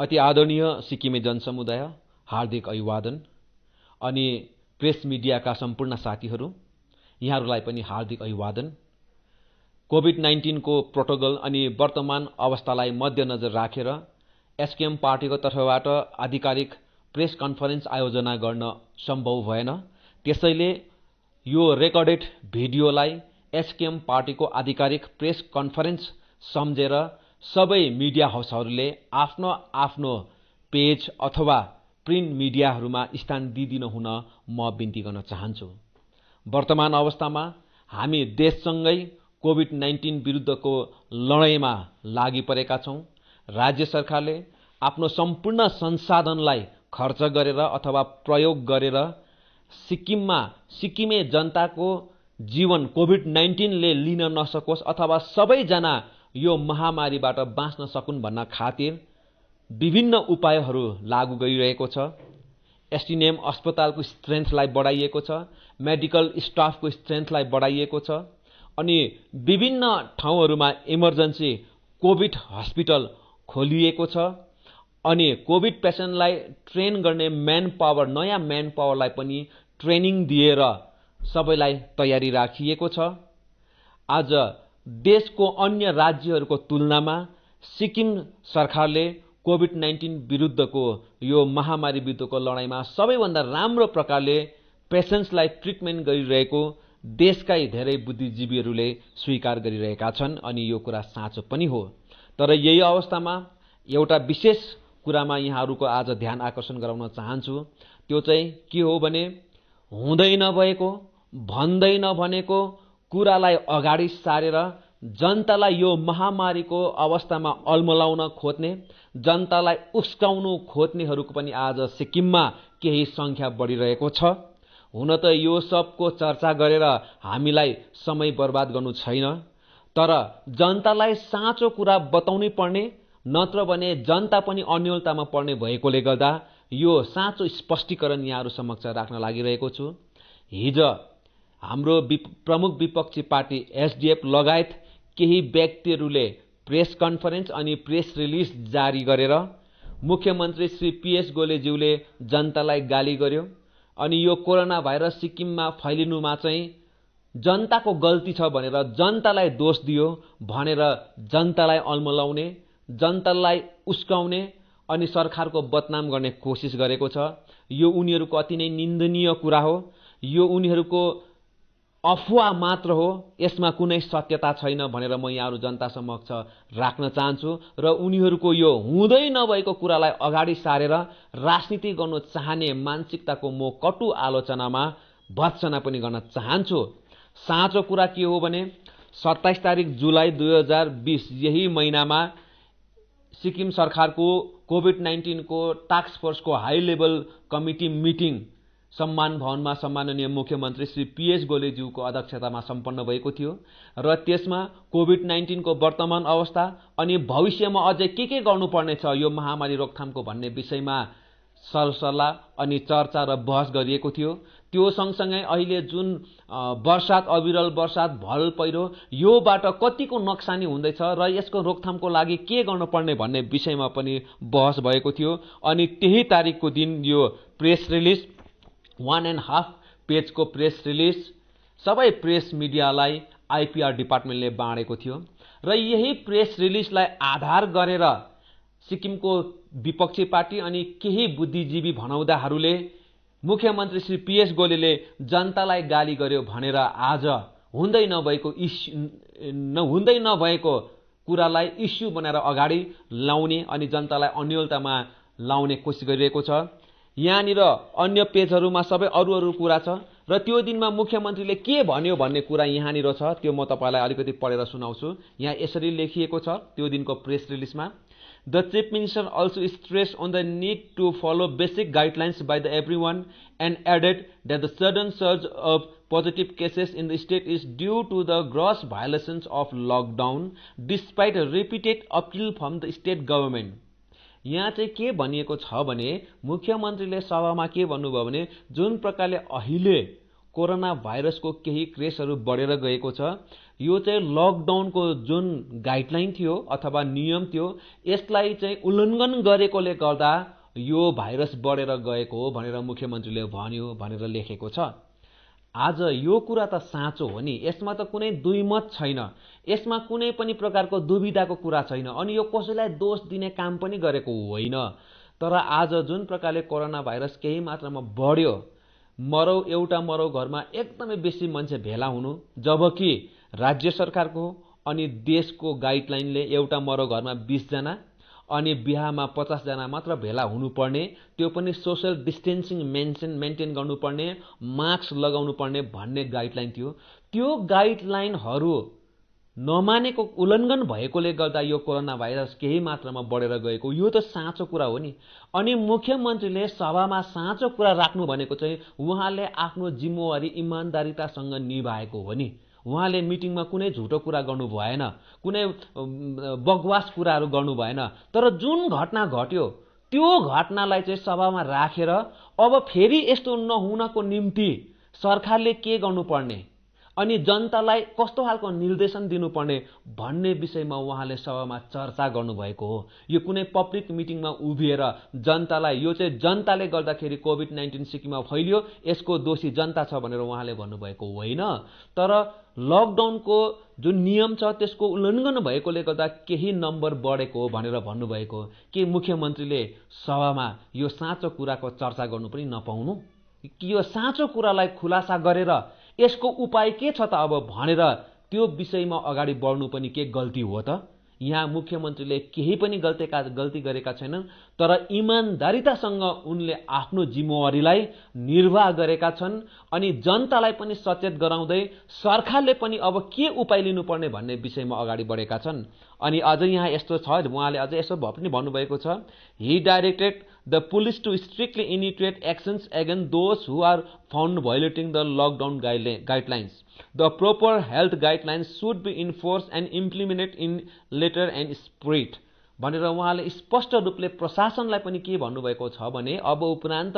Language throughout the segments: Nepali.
अति आदरणीय सिक्किमे जनसमुदाय हार्दिक अभिवादन अनि प्रेस मिडियाका सम्पूर्ण साथीहरू यहाँहरूलाई पनि हार्दिक अभिवादन कोभिड नाइन्टिनको प्रोटोकल अनि वर्तमान अवस्थालाई मध्यनजर राखेर एसकेएम पार्टीको तर्फबाट आधिकारिक प्रेस कन्फरेन्स आयोजना गर्न सम्भव भएन त्यसैले यो रेकर्डेड भिडियोलाई एसकेएम पार्टीको आधिकारिक प्रेस कन्फरेन्स सम्झेर सबै मिडिया हाउसहरूले आफ्नो आफ्नो पेज अथवा प्रिन्ट मिडियाहरूमा स्थान दिइदिनु हुन म बिन्ती गर्न चाहन्छु वर्तमान अवस्थामा हामी देशसँगै कोभिड नाइन्टिन विरुद्धको लडाइँमा लागि परेका छौँ राज्य सरकारले आफ्नो सम्पूर्ण संसाधनलाई खर्च गरेर अथवा प्रयोग गरेर सिक्किममा सिक्किमे जनताको जीवन कोभिड नाइन्टिनले लिन नसकोस् अथवा सबैजना यो महामारीबाट बाँच्न सकुन् भन्न खातिर विभिन्न उपायहरू लागू गरिरहेको छ एसटिएनएम अस्पतालको स्ट्रेन्थलाई बढाइएको छ मेडिकल स्टाफको स्ट्रेन्थलाई बढाइएको छ अनि विभिन्न ठाउँहरूमा इमर्जेन्सी कोभिड हस्पिटल खोलिएको छ अनि कोभिड पेसेन्टलाई ट्रेन गर्ने म्यान पावर नयाँ म्यान पावरलाई पनि ट्रेनिङ दिएर सबैलाई तयारी राखिएको छ आज देशको अन्य राज्यहरूको तुलनामा सिक्किम सरकारले कोभिड नाइन्टिन विरुद्धको यो महामारी विरुद्धको लडाइँमा सबैभन्दा राम्रो प्रकारले पेसेन्ट्सलाई ट्रिटमेन्ट गरिरहेको देशकै धेरै बुद्धिजीवीहरूले स्वीकार गरिरहेका छन् अनि यो कुरा साँचो पनि हो तर यही अवस्थामा एउटा विशेष कुरामा यहाँहरूको आज ध्यान आकर्षण गराउन चाहन्छु त्यो चाहिँ के हो भने हुँदै नभएको भन्दै नभनेको कुरालाई अगाडि सारेर जनतालाई यो महामारीको अवस्थामा अल्मलाउन खोज्ने जनतालाई उस्काउनु खोज्नेहरूको पनि आज सिक्किममा केही सङ्ख्या बढिरहेको छ हुन त यो सबको चर्चा गरेर हामीलाई समय बर्बाद गर्नु छैन तर जनतालाई साँचो कुरा बताउनै पर्ने नत्र भने जनता पनि अन्यलतामा पर्ने भएकोले गर्दा यो साँचो स्पष्टीकरण यहाँहरू समक्ष राख्न लागिरहेको छु हिज हाम्रो विप, प्रमुख विपक्षी पार्टी एसडिएफ लगायत केही व्यक्तिहरूले प्रेस कन्फरेन्स अनि प्रेस रिलिज जारी गरेर मुख्यमन्त्री श्री पिएस गोलेज्यूले जनतालाई गाली गर्यो अनि यो कोरोना भाइरस सिक्किममा फैलिनुमा चाहिँ जनताको गल्ती छ भनेर जनतालाई दोष दियो भनेर जनतालाई अल्मलाउने जनतालाई उस्काउने अनि सरकारको बदनाम गर्ने कोसिस गरेको छ यो उनीहरूको अति नै निन्दनीय कुरा हो यो उनीहरूको अफवा मात्र हो यसमा कुनै सत्यता छैन भनेर म यहाँहरू जनता समक्ष राख्न चाहन्छु र उनीहरूको यो हुँदै नभएको कुरालाई अगाडि सारेर राजनीति गर्नु चाहने मानसिकताको म कटु आलोचनामा भत्सना पनि गर्न चाहन्छु साँचो कुरा के हो भने सत्ताइस तारिक जुलाई दुई हजार बिस यही महिनामा सिक्किम सरकारको कोभिड नाइन्टिनको टास्क फोर्सको हाई लेभल कमिटी मिटिङ सम्मान भवनमा सम्माननीय मुख्यमन्त्री श्री पिएच गोलेज्यूको अध्यक्षतामा सम्पन्न भएको थियो र त्यसमा कोभिड नाइन्टिनको वर्तमान अवस्था अनि भविष्यमा अझै के के गर्नुपर्नेछ यो महामारी रोकथामको भन्ने विषयमा सरसल्लाह अनि चर्चा र बहस गरिएको थियो त्यो सँगसँगै अहिले जुन वर्षात अविरल वर्षात भल पहिरो योबाट कतिको नोक्सानी हुँदैछ र यसको रोकथामको लागि के गर्नुपर्ने भन्ने विषयमा पनि बहस भएको थियो अनि त्यही तारिकको दिन यो press release one and half पेजको प्रेस रिलिज सबै प्रेस मिडियालाई आइपिआर डिपार्टमेन्टले बाँडेको थियो र यही प्रेस रिलिजलाई आधार गरेर सिक्किमको विपक्षी पार्टी अनि केही बुद्धिजीवी भनाउँदाहरूले मुख्यमन्त्री श्री पिएस गोलेले जनतालाई गाली गर्यो भनेर आज हुँदै नभएको इस्यु नहुँदै नभएको कुरालाई इस्यु बनाएर अगाडि लाउने अनि जनतालाई अन्यलतामा लाउने कोसिस गरिरहेको छ यहाँनिर अन्य पेजहरूमा सबै अरू अरू कुरा छ र त्यो दिनमा मुख्यमन्त्रीले के भन्यो भन्ने कुरा यहाँनिर छ त्यो म तपाईँलाई अलिकति पढेर सुनाउँछु यहाँ यसरी लेखिएको छ त्यो दिनको प्रेस रिलिजमा the chief minister also stress on the need to follow basic guidelines by the everyone and added that the sudden surge of positive cases in the state is due to the gross violations of lockdown despite repeated appeal from the state government यहाँ चाहिँ के भनिएको छ भने मुख्यमन्त्रीले सभामा के भन्नुभयो भने जुन प्रकारले अहिले कोरोना भाइरसको केही क्रेसहरू बढेर गएको छ यो चाहिँ लकडाउनको जुन गाइडलाइन थियो अथवा नियम थियो यसलाई चाहिँ उल्लङ्घन गरेकोले गर्दा यो भाइरस बढेर गएको हो भनेर मुख्यमन्त्रीले भन्यो भनेर लेखेको छ आज यो कुरा त साँचो हो नि यसमा त कुनै दुईमत छैन यसमा कुनै पनि प्रकारको दुविधाको कुरा छैन अनि यो कसैलाई दोष दिने काम पनि गरेको होइन तर आज जुन प्रकारले कोरोना भाइरस केही मात्रामा बढ्यो मरौ एउटा मरौ घरमा एकदमै बेसी मान्छे भेला हुनु जबकि राज्य सरकारको अनि देशको गाइडलाइनले एउटा मरौ घरमा बिसजना अनि बिहामा पचासजना मात्र भेला हुनुपर्ने त्यो पनि सोसियल डिस्टेन्सिङ मेन्सेन मेन्टेन गर्नुपर्ने मास्क लगाउनु पर्ने भन्ने गाइडलाइन थियो त्यो गाइडलाइनहरू नमानेको उल्लङ्घन भएकोले गर्दा यो कोरोना भाइरस केही मात्रामा बढेर गएको यो त साँचो कुरा हो नि अनि मुख्यमन्त्रीले सभामा साँचो कुरा राख्नु भनेको चाहिँ उहाँले आफ्नो जिम्मेवारी इमान्दारितासँग निभाएको हो नि उहाँले मिटिङमा कुनै झुटो कुरा गर्नु भएन कुनै बगवास कुराहरू गर्नु भएन तर जुन घटना घट्यो त्यो घटनालाई चाहिँ सभामा राखेर अब फेरि यस्तो नहुनको निम्ति सरकारले के गर्नुपर्ने अनि जनतालाई कस्तो खालको निर्देशन दिनुपर्ने भन्ने विषयमा उहाँले सभामा चर्चा गर्नुभएको हो यो कुनै पब्लिक मिटिङमा उभिएर जनतालाई यो चाहिँ जनताले गर्दाखेरि कोभिड नाइन्टिन सिक्किममा फैलियो यसको दोषी जनता छ भनेर उहाँले भन्नुभएको होइन तर लकडाउनको जुन नियम छ त्यसको उल्लङ्घन भएकोले गर्दा केही नम्बर बढेको हो भनेर भन्नुभएको के मुख्यमन्त्रीले सभामा यो साँचो कुराको चर्चा गर्नु पनि नपाउनु कि यो साँचो कुरालाई खुलासा गरेर यसको उपाय के छ त अब भनेर त्यो विषयमा अगाडि बढ्नु पनि के गल्ती हो त यहाँ मुख्यमन्त्रीले केही पनि गल्ती गल्ती गरेका छैनन् तर इमान्दारितासँग उनले आफ्नो जिम्मेवारीलाई निर्वाह गरेका छन् अनि जनतालाई पनि सचेत गराउँदै सरकारले पनि अब के उपाय लिनुपर्ने भन्ने विषयमा अगाडि बढेका छन् अनि अझ यहाँ यस्तो छ उहाँले अझ यसो भए पनि भन्नुभएको छ he directed the police to strictly initiate actions against those who are found violating the lockdown गाइडले guidelines the proper health guidelines should be enforced and implemented in letter and spirit भनेर उहाँले स्पष्ट रूपले प्रशासनलाई पनि के भन्नुभएको छ भने अब उपरान्त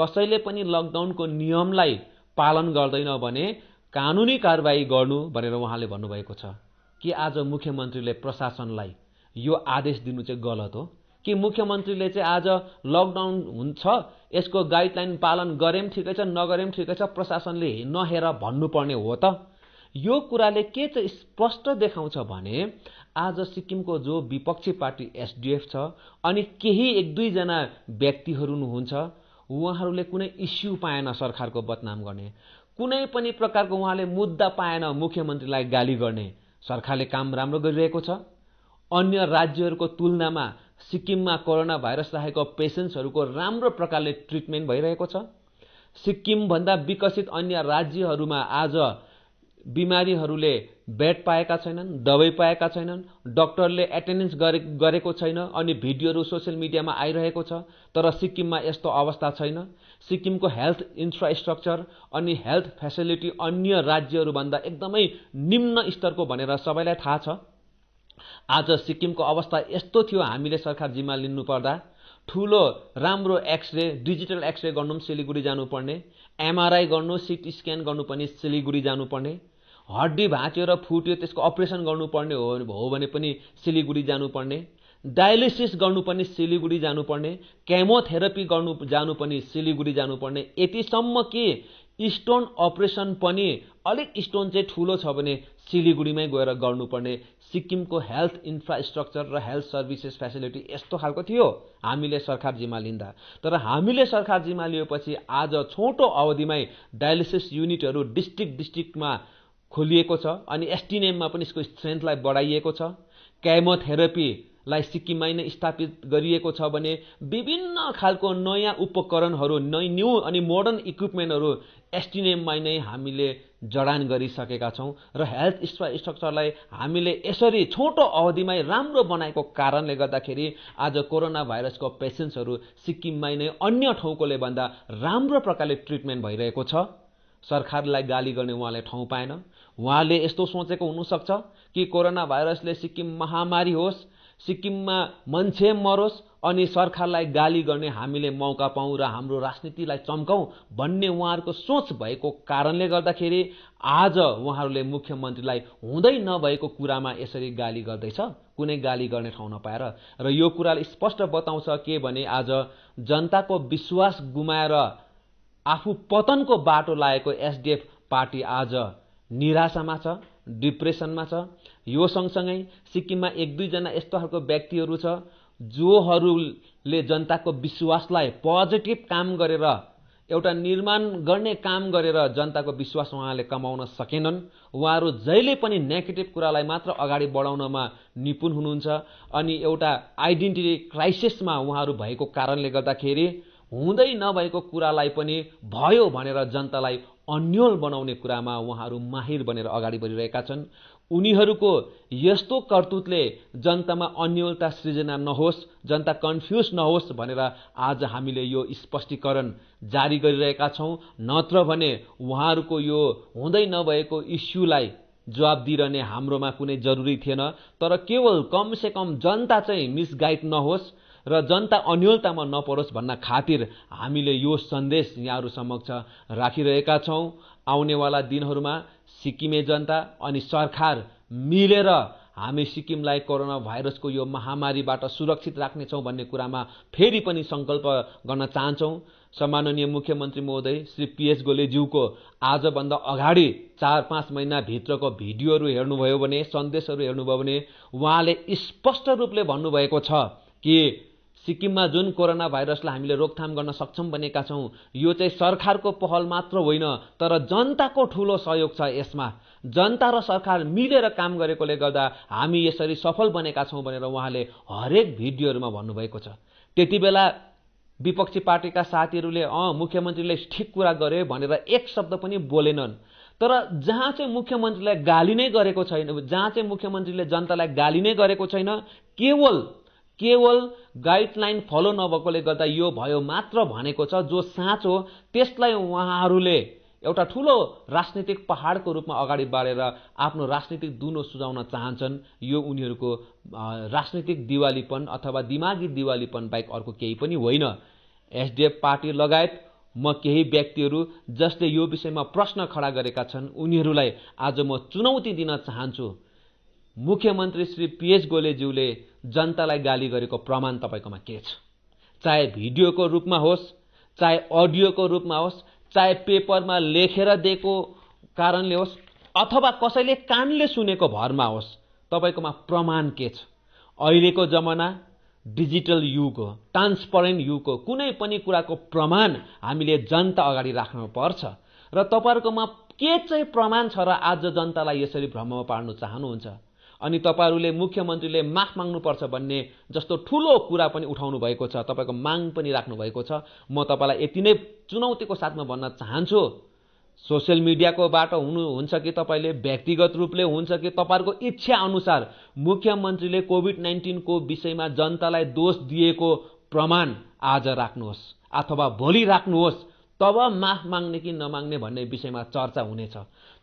कसैले पनि लकडाउनको नियमलाई पालन गर्दैन भने कानुनी कारवाही गर्नु भनेर उहाँले भन्नुभएको छ कि आज मुख्यमन्त्रीले प्रशासनलाई यो आदेश दिनु चाहिँ गलत हो कि मुख्यमन्त्रीले चाहिँ आज लकडाउन हुन्छ यसको गाइडलाइन पालन गरे पनि ठिकै छ नगरे पनि ठिकै छ प्रशासनले नहेर भन्नुपर्ने हो त यो कुराले के चाहिँ स्पष्ट देखाउँछ भने आज सिक्किमको जो विपक्षी पार्टी एसडिएफ छ अनि केही एक दुईजना व्यक्तिहरू हुनुहुन्छ उहाँहरूले कुनै इस्यु पाएन सरकारको बदनाम गर्ने कुनै पनि प्रकारको उहाँले मुद्दा पाएन मुख्यमन्त्रीलाई गाली गर्ने सरकारले काम राम्रो गरिरहेको छ अन्य राज्यहरूको तुलनामा सिक्किममा कोरोना भाइरस राखेको पेसेन्ट्सहरूको राम्रो प्रकारले ट्रिटमेन्ट भइरहेको छ सिक्किमभन्दा विकसित अन्य राज्यहरूमा आज बिमारीहरूले बेड पाएका छैनन् दबाई पाएका छैनन् डक्टरले एटेन्डेन्स गरे गरेको छैन अनि भिडियोहरू सोसियल मिडियामा आइरहेको छ तर सिक्किममा यस्तो अवस्था छैन सिक्किमको हेल्थ इन्फ्रास्ट्रक्चर अनि हेल्थ फेसिलिटी अन्य राज्यहरूभन्दा एकदमै निम्न स्तरको भनेर सबैलाई थाहा छ आज सिक्किमको अवस्था यस्तो थियो हामीले सरकार जिम्मा लिनुपर्दा ठुलो राम्रो एक्सरे डिजिटल एक्सरे गर्नु पनि सिलगढी जानुपर्ने एमआरआई गर्नु सिटी स्क्यान पनि सिलिगुडी जानुपर्ने हड्डी र फुट्यो त्यसको अपरेसन गर्नुपर्ने हो भने पनि सिलिगुडी जानुपर्ने डायलिसिस पनि सिलिगुडी जानुपर्ने केमोथेरापी गर्नु जानु पनि सिलिगुडी जानुपर्ने यतिसम्म कि स्टोन अपरेसन पनि अलिक स्टोन चाहिँ ठुलो छ भने सिलिगुडीमै गएर गर्नुपर्ने सिक्किमको हेल्थ इन्फ्रास्ट्रक्चर र हेल्थ सर्भिसेस फेसिलिटी यस्तो खालको थियो हामीले सरकार जिम्मा लिँदा तर हामीले सरकार जिम्मा लिएपछि आज छोटो अवधिमै डायलिसिस युनिटहरू डिस्ट्रिक्ट डिस्ट्रिक्टमा खोलिएको छ अनि एसटिएममा पनि यसको स्ट्रेन्थलाई बढाइएको छ केमोथेरापी लाई सिक्किममै नै स्थापित गरिएको छ भने विभिन्न खालको नयाँ उपकरणहरू नै न्यू अनि मोडर्न इक्विपमेन्टहरू एसटिएममा नै हामीले जडान गरिसकेका छौँ र हेल्थ स्ट्रक्चरलाई हामीले यसरी छोटो अवधिमै राम्रो बनाएको कारणले गर्दाखेरि आज कोरोना भाइरसको पेसेन्ट्सहरू सिक्किममै नै अन्य ठाउँकोले भन्दा राम्रो प्रकारले ट्रिटमेन्ट भइरहेको छ सरकारलाई गाली गर्ने उहाँले ठाउँ पाएन उहाँले यस्तो सोचेको हुनसक्छ कि कोरोना भाइरसले सिक्किम महामारी होस् सिक्किममा मान्छे मरोस् अनि सरकारलाई गाली गर्ने हामीले मौका पाउँ र हाम्रो राजनीतिलाई चम्काउँ भन्ने उहाँहरूको सोच भएको कारणले गर्दाखेरि आज उहाँहरूले मुख्यमन्त्रीलाई हुँदै नभएको कुरामा यसरी गाली गर्दैछ कुनै गाली गर्ने ठाउँ नपाएर र यो कुराले स्पष्ट बताउँछ के भने आज जनताको विश्वास गुमाएर आफू पतनको बाटो लागेको एसडिएफ पार्टी आज निराशामा छ डिप्रेसनमा छ यो सँगसँगै सिक्किममा एक दुईजना यस्तो खालको व्यक्तिहरू छ जोहरूले जनताको विश्वासलाई पोजिटिभ काम गरेर एउटा निर्माण गर्ने काम गरेर जनताको विश्वास उहाँले कमाउन सकेनन् उहाँहरू जहिले पनि नेगेटिभ कुरालाई मात्र अगाडि बढाउनमा निपुण हुनुहुन्छ अनि एउटा आइडेन्टिटी क्राइसिसमा उहाँहरू भएको कारणले गर्दाखेरि हुँदै नभएको कुरालाई पनि भयो भनेर जनतालाई अन्यल बनाउने कुरामा उहाँहरू माहिर बनेर अगाडि बढिरहेका छन् उनीहरूको यस्तो कर्तुतले जनतामा अन्यलता सृजना नहोस् जनता कन्फ्युज नहोस् भनेर आज हामीले यो स्पष्टीकरण जारी गरिरहेका छौँ नत्र भने उहाँहरूको यो हुँदै नभएको इस्युलाई जवाब दिइरहने हाम्रोमा कुनै जरुरी थिएन तर केवल कमसेकम जनता चाहिँ मिसगाइड नहोस् र जनता अन्यलतामा नपरोस् भन्न खातिर हामीले यो सन्देश यहाँहरू समक्ष राखिरहेका छौँ आउनेवाला दिनहरूमा सिक्किमे जनता अनि सरकार मिलेर हामी सिक्किमलाई कोरोना भाइरसको यो महामारीबाट सुरक्षित राख्नेछौँ भन्ने कुरामा फेरि पनि सङ्कल्प गर्न चाहन्छौँ सम्माननीय मुख्यमन्त्री महोदय श्री पिएच गोलेज्यूको आजभन्दा अगाडि चार पाँच महिनाभित्रको भिडियोहरू हेर्नुभयो भने सन्देशहरू हेर्नुभयो भने उहाँले स्पष्ट रूपले भन्नुभएको छ कि सिक्किममा जुन कोरोना भाइरसलाई हामीले रोकथाम गर्न सक्षम बनेका छौँ यो चाहिँ सरकारको पहल मात्र होइन तर जनताको ठुलो सहयोग छ यसमा जनता र सरकार मिलेर काम गरेकोले गर्दा हामी यसरी सफल बनेका छौँ भनेर उहाँले हरेक भिडियोहरूमा भन्नुभएको छ त्यति बेला विपक्षी पार्टीका साथीहरूले अँ मुख्यमन्त्रीले ठिक कुरा गरे भनेर एक शब्द पनि बोलेनन् तर जहाँ चाहिँ मुख्यमन्त्रीलाई गाली नै गरेको छैन जहाँ चाहिँ मुख्यमन्त्रीले जनतालाई गाली नै गरेको छैन केवल केवल गाइडलाइन फलो नभएकोले गर्दा यो भयो मात्र भनेको छ जो साँचो त्यसलाई उहाँहरूले एउटा ठुलो राजनीतिक पहाडको रूपमा अगाडि बढेर आफ्नो राजनीतिक दुनो सुझाउन चाहन्छन् यो उनीहरूको राजनीतिक दिवालीपन अथवा दिमागी दिवालीपन बाहेक अर्को केही पनि होइन एसडिएफ पार्टी लगायत म केही व्यक्तिहरू जसले यो विषयमा प्रश्न खडा गरेका छन् उनीहरूलाई आज म चुनौती दिन चाहन्छु मुख्यमन्त्री श्री पिएच गोलेज्यूले जनतालाई गाली गरेको प्रमाण तपाईँकोमा के छ चाहे भिडियोको रूपमा होस् चाहे अडियोको रूपमा होस् चाहे पेपरमा लेखेर दिएको कारणले होस् अथवा कसैले कानले सुनेको भरमा होस् तपाईँकोमा प्रमाण के छ अहिलेको जमाना डिजिटल युग हो ट्रान्सपरेन्ट युग हो कुनै पनि कुराको प्रमाण हामीले जनता अगाडि राख्नुपर्छ र तपाईँहरूकोमा के चाहिँ प्रमाण छ र आज जनतालाई यसरी भ्रममा पार्नु चाहनुहुन्छ अनि तपाईँहरूले मुख्यमन्त्रीले माफ माग्नुपर्छ भन्ने जस्तो ठुलो कुरा पनि उठाउनु भएको छ तपाईँको माग पनि राख्नुभएको छ म तपाईँलाई यति नै चुनौतीको साथमा भन्न चाहन्छु सोसियल मिडियाको बाटो हुनुहुन्छ कि तपाईँले व्यक्तिगत रूपले हुन्छ कि तपाईँहरूको इच्छा अनुसार मुख्यमन्त्रीले कोभिड नाइन्टिनको विषयमा जनतालाई दोष दिएको प्रमाण आज राख्नुहोस् अथवा भोलि राख्नुहोस् तब माफ माग्ने कि नमाग्ने भन्ने विषयमा चर्चा हुनेछ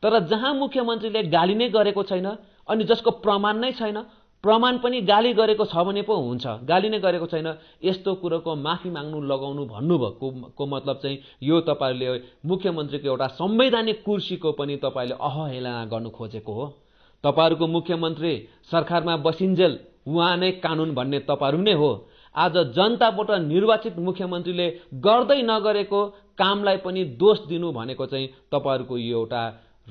तर जहाँ मुख्यमन्त्रीले गाली नै गरेको छैन अनि जसको प्रमाण नै छैन प्रमाण पनि गाली गरेको छ भने पो हुन्छ गाली नै गरेको छैन यस्तो कुरोको माफी माग्नु लगाउनु भन्नुभएको को मतलब चाहिँ यो तपाईँले मुख्यमन्त्रीको एउटा संवैधानिक कुर्सीको पनि तपाईँले अहहेलना गर्नु खोजेको हो तपाईँहरूको मुख्यमन्त्री सरकारमा बसिन्जेल उहाँ नै कानुन भन्ने तपाईँहरू नै हो आज जनताबाट निर्वाचित मुख्यमन्त्रीले गर्दै नगरेको कामलाई पनि दोष दिनु भनेको चाहिँ तपाईँहरूको यो एउटा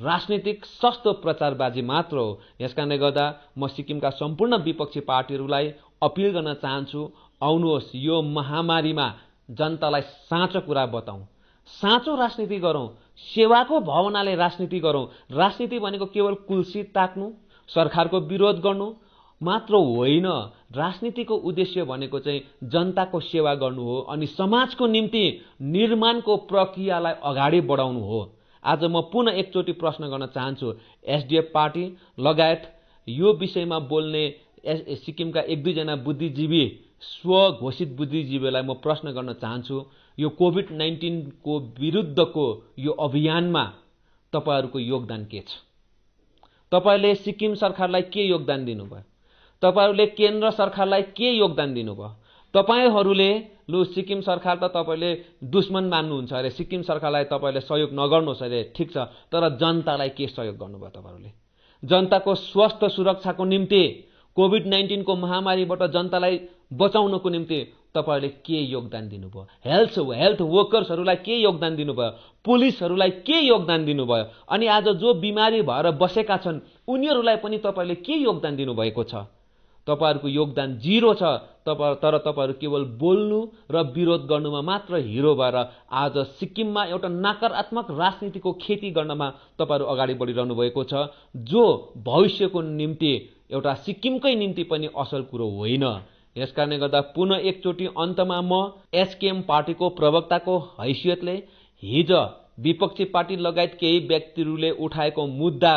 राजनीतिक सस्तो प्रचारबाजी मात्र हो यस कारणले गर्दा म सिक्किमका सम्पूर्ण विपक्षी पार्टीहरूलाई अपिल गर्न चाहन्छु आउनुहोस् यो महामारीमा जनतालाई साँचो कुरा बताउँ साँचो राजनीति गरौँ सेवाको भावनाले राजनीति गरौँ राजनीति भनेको केवल कुलसी ताक्नु सरकारको विरोध गर्नु मात्र होइन राजनीतिको उद्देश्य भनेको चाहिँ जनताको सेवा गर्नु हो अनि समाजको निम्ति निर्माणको प्रक्रियालाई अगाडि बढाउनु हो आज म पुनः एकचोटि प्रश्न गर्न चाहन्छु एसडिएफ पार्टी लगायत यो विषयमा बोल्ने सिक्किमका एक दुईजना बुद्धिजीवी स्वघोषित बुद्धिजीवीलाई म प्रश्न गर्न चाहन्छु यो कोभिड नाइन्टिनको विरुद्धको यो अभियानमा तपाईँहरूको योगदान के छ तपाईँहरूले सिक्किम सरकारलाई के योगदान दिनुभयो तपाईँहरूले केन्द्र सरकारलाई के योगदान दिनुभयो तपाईँहरूले लु सिक्किम सरकार त तपाईँले दुश्मन मान्नुहुन्छ अरे सिक्किम सरकारलाई तपाईँले सहयोग नगर्नुहोस् अरे ठिक छ तर जनतालाई के सहयोग गर्नुभयो तपाईँहरूले जनताको स्वास्थ्य सुरक्षाको निम्ति कोभिड नाइन्टिनको महामारीबाट जनतालाई बचाउनको निम्ति तपाईँहरूले के योगदान दिनुभयो हेल्थ हेल्थ वर्कर्सहरूलाई के योगदान दिनुभयो पुलिसहरूलाई के योगदान दिनुभयो अनि आज जो बिमारी भएर बसेका छन् उनीहरूलाई पनि तपाईँले के योगदान दिनुभएको छ तपाईँहरूको योगदान जिरो छ तपाईँ तर तपाईँहरू केवल बोल्नु र विरोध गर्नुमा मात्र हिरो भएर आज सिक्किममा एउटा नकारात्मक राजनीतिको खेती गर्नमा तपाईँहरू अगाडि बढिरहनु भएको छ जो भविष्यको निम्ति एउटा सिक्किमकै निम्ति पनि असल कुरो होइन यस कारणले गर्दा पुनः एकचोटि अन्तमा म एसकेएम पार्टीको प्रवक्ताको हैसियतले हिज विपक्षी पार्टी लगायत केही व्यक्तिहरूले उठाएको मुद्दा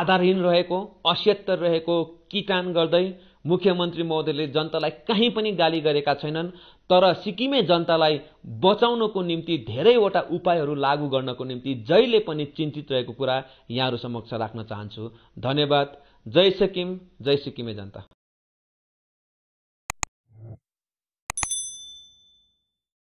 आधारहीन रहेको अक्षत्य रहेको किटान गर्दै मुख्यमन्त्री महोदयले जनतालाई कहीँ पनि गाली गरेका छैनन् तर सिक्किमे जनतालाई बचाउनको निम्ति धेरैवटा उपायहरू लागू गर्नको निम्ति जहिले पनि चिन्तित रहेको कुरा यहाँहरू समक्ष राख्न चाहन्छु धन्यवाद जय सिक्किम जय सिक्किमे जनता